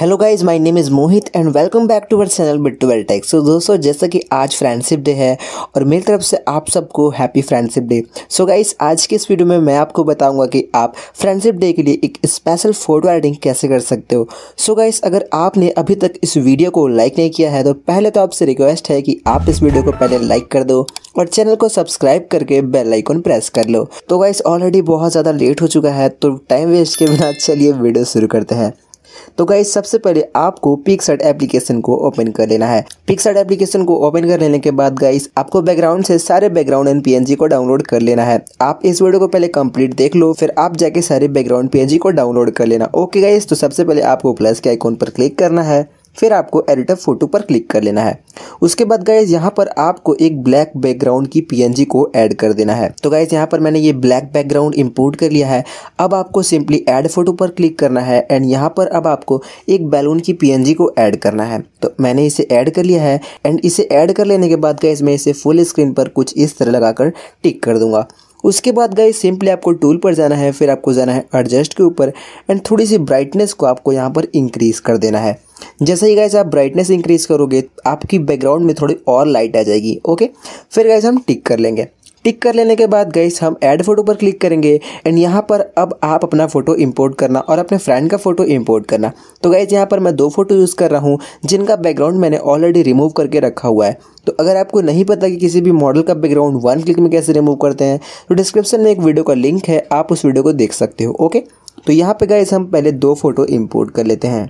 hello guys my name is Mohit and welcome back to our channel bit to well tech so दोस्तों जैसा कि आज friendship day है और मेरी तरफ से आप सबको happy friendship day so guys आज के इस वीडियो में मैं आपको बताऊंगा कि आप फ्रेंडशिप डे के लिए एक स्पेशल फ़ोटो एडिटिंग कैसे कर सकते हो सो so गाइस अगर आपने अभी तक इस वीडियो को लाइक नहीं किया है तो पहले तो आपसे रिक्वेस्ट है कि आप इस वीडियो को पहले लाइक कर दो और चैनल को सब्सक्राइब करके बेल आइकन प्रेस कर लो तो गाइस ऑलरेडी बहुत ज़्यादा लेट हो चुका है तो टाइम वेस्ट के बिना चलिए वीडियो शुरू करते हैं तो गाइज सबसे पहले आपको पिक्सर्ट एप्लीकेशन को ओपन कर लेना है पिक्सर्ट एप्लीकेशन को ओपन कर लेने के बाद गाइस आपको बैकग्राउंड से सारे बैकग्राउंड एंड पीएनजी को डाउनलोड कर लेना है आप इस वीडियो को पहले कंप्लीट देख लो फिर आप जाके सारे बैकग्राउंड पीएनजी को डाउनलोड कर लेना ओके गाइस तो सबसे पहले आपको प्लस के आइकॉन पर क्लिक करना है फिर आपको एडिटर फोटो पर क्लिक कर लेना है उसके बाद गाइज यहाँ पर आपको एक ब्लैक बैकग्राउंड की पीएनजी को ऐड कर देना है तो गाइज यहाँ पर मैंने ये ब्लैक बैकग्राउंड इंपोर्ट कर लिया है अब आपको सिंपली ऐड फोटो पर क्लिक करना है एंड यहाँ पर अब आपको एक बैलून की पीएनजी को ऐड करना है तो मैंने इसे ऐड कर लिया है एंड इसे ऐड कर लेने के बाद गाइज मैं इसे फुल स्क्रीन पर कुछ इस तरह लगाकर टिक कर दूंगा उसके बाद गए सिंपली आपको टूल पर जाना है फिर आपको जाना है एडजस्ट के ऊपर एंड थोड़ी सी ब्राइटनेस को आपको यहाँ पर इंक्रीज़ कर देना है जैसे ही गैस आप ब्राइटनेस इंक्रीज़ करोगे आपकी बैकग्राउंड में थोड़ी और लाइट आ जाएगी ओके फिर गैस हम टिक कर लेंगे टिक कर लेने के बाद गई हम ऐड फोटो पर क्लिक करेंगे एंड यहाँ पर अब आप अपना फ़ोटो इंपोर्ट करना और अपने फ्रेंड का फ़ोटो इंपोर्ट करना तो गैस यहाँ पर मैं दो फ़ोटो यूज़ कर रहा हूँ जिनका बैकग्राउंड मैंने ऑलरेडी रिमूव करके रखा हुआ है तो अगर आपको नहीं पता कि किसी भी मॉडल का बैकग्राउंड वन क्लिक में कैसे रिमूव करते हैं तो डिस्क्रिप्शन में एक वीडियो का लिंक है आप उस वीडियो को देख सकते हो ओके तो यहाँ पर गए हम पहले दो फ़ोटो इम्पोर्ट कर लेते हैं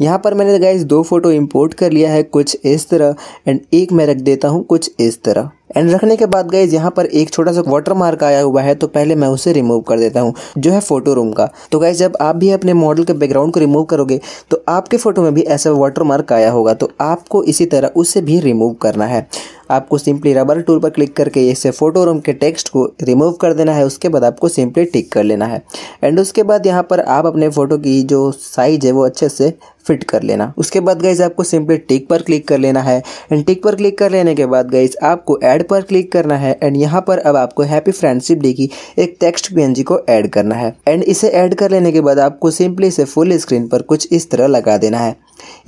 यहाँ पर मैंने गए दो फ़ोटो इम्पोर्ट कर लिया है कुछ इस तरह एंड एक मैं रख देता हूँ कुछ इस तरह एंड रखने के बाद गाइज यहाँ पर एक छोटा सा वाटर मार्क आया हुआ है तो पहले मैं उसे रिमूव कर देता हूँ जो है फोटो रूम का तो गाइज जब आप भी अपने मॉडल के बैकग्राउंड को रिमूव करोगे तो आपके फोटो में भी ऐसा वाटर मार्क आया होगा तो आपको इसी तरह उसे भी रिमूव करना है आपको सिंपली रबर टूल पर क्लिक करके इसे फोटो रूम के टेक्स्ट को रिमूव कर देना है उसके बाद आपको सिंपली टिक कर लेना है एंड उसके बाद यहाँ पर आप अपने फ़ोटो की जो साइज़ है वो अच्छे से फिट कर लेना उसके बाद गाइज आपको सिंपली टिक पर क्लिक कर लेना है एंड टिक पर क्लिक कर लेने के बाद गाइज आपको एड ऐड पर क्लिक करना है एंड यहाँ पर अब आपको हैप्पी फ्रेंडशिप डे की एक टेक्स्ट पी को ऐड करना है एंड इसे ऐड कर लेने के बाद आपको सिंपली इसे फुल स्क्रीन पर कुछ इस तरह लगा देना है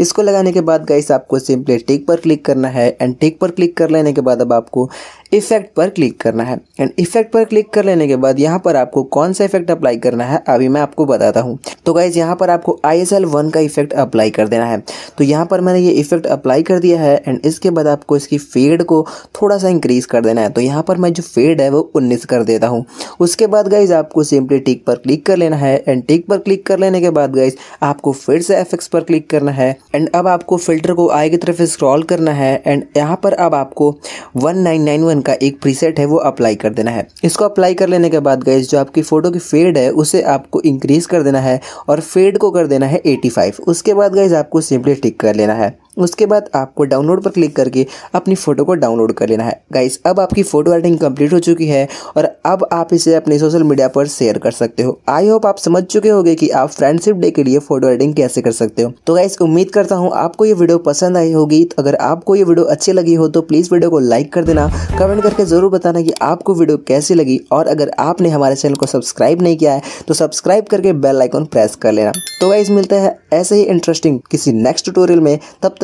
इसको लगाने के बाद गाइस आपको सिंपली टिक पर क्लिक करना है एंड टिक पर क्लिक कर लेने के बाद अब आपको इफेक्ट पर क्लिक करना है एंड इफेक्ट पर क्लिक कर लेने के बाद यहाँ पर आपको कौन सा इफेक्ट अप्लाई करना है अभी मैं आपको बताता हूँ तो गाइज यहाँ पर आपको आई एस एल वन का इफेक्ट अप्लाई कर देना है तो यहाँ पर मैंने ये इफेक्ट अप्लाई कर दिया है एंड इसके बाद आपको इसकी फेड को थोड़ा सा इंक्रीज़ कर देना है तो यहाँ पर मैं जो फेड है वो उन्नीस कर देता हूँ उसके बाद गाइज आपको सिंपली टिक पर क्लिक कर लेना है एंड टिक पर क्लिक कर लेने के बाद गाइज आपको फिर से एफ पर क्लिक करना है एंड अब आपको फिल्टर को आई की तरफ स्क्रॉल करना है एंड यहाँ पर अब आपको वन का एक प्रीसेट है वो अप्लाई कर देना है इसको अप्लाई कर लेने के बाद गई जो आपकी फ़ोटो की फेड है उसे आपको इंक्रीज़ कर देना है और फेड को कर देना है 85 उसके बाद गई आपको सिंपली टिक कर लेना है उसके बाद आपको डाउनलोड पर क्लिक करके अपनी फ़ोटो को डाउनलोड कर लेना है गाइस अब आपकी फ़ोटो एडिटिंग कंप्लीट हो चुकी है और अब आप इसे अपने सोशल मीडिया पर शेयर कर सकते हो आई होप आप समझ चुके होंगे कि आप फ्रेंडशिप डे के लिए फ़ोटो एडिटिंग कैसे कर सकते हो तो गाइस उम्मीद करता हूँ आपको ये वीडियो पसंद आई होगी तो अगर आपको ये वीडियो अच्छी लगी हो तो प्लीज़ वीडियो को लाइक कर देना कमेंट करके ज़रूर बताना कि आपको वीडियो कैसी लगी और अगर आपने हमारे चैनल को सब्सक्राइब नहीं किया है तो सब्सक्राइब करके बेल आइकॉन प्रेस कर लेना तो गाइज मिलता है ऐसे ही इंटरेस्टिंग किसी नेक्स्ट ट्यूटोरियल में तब तक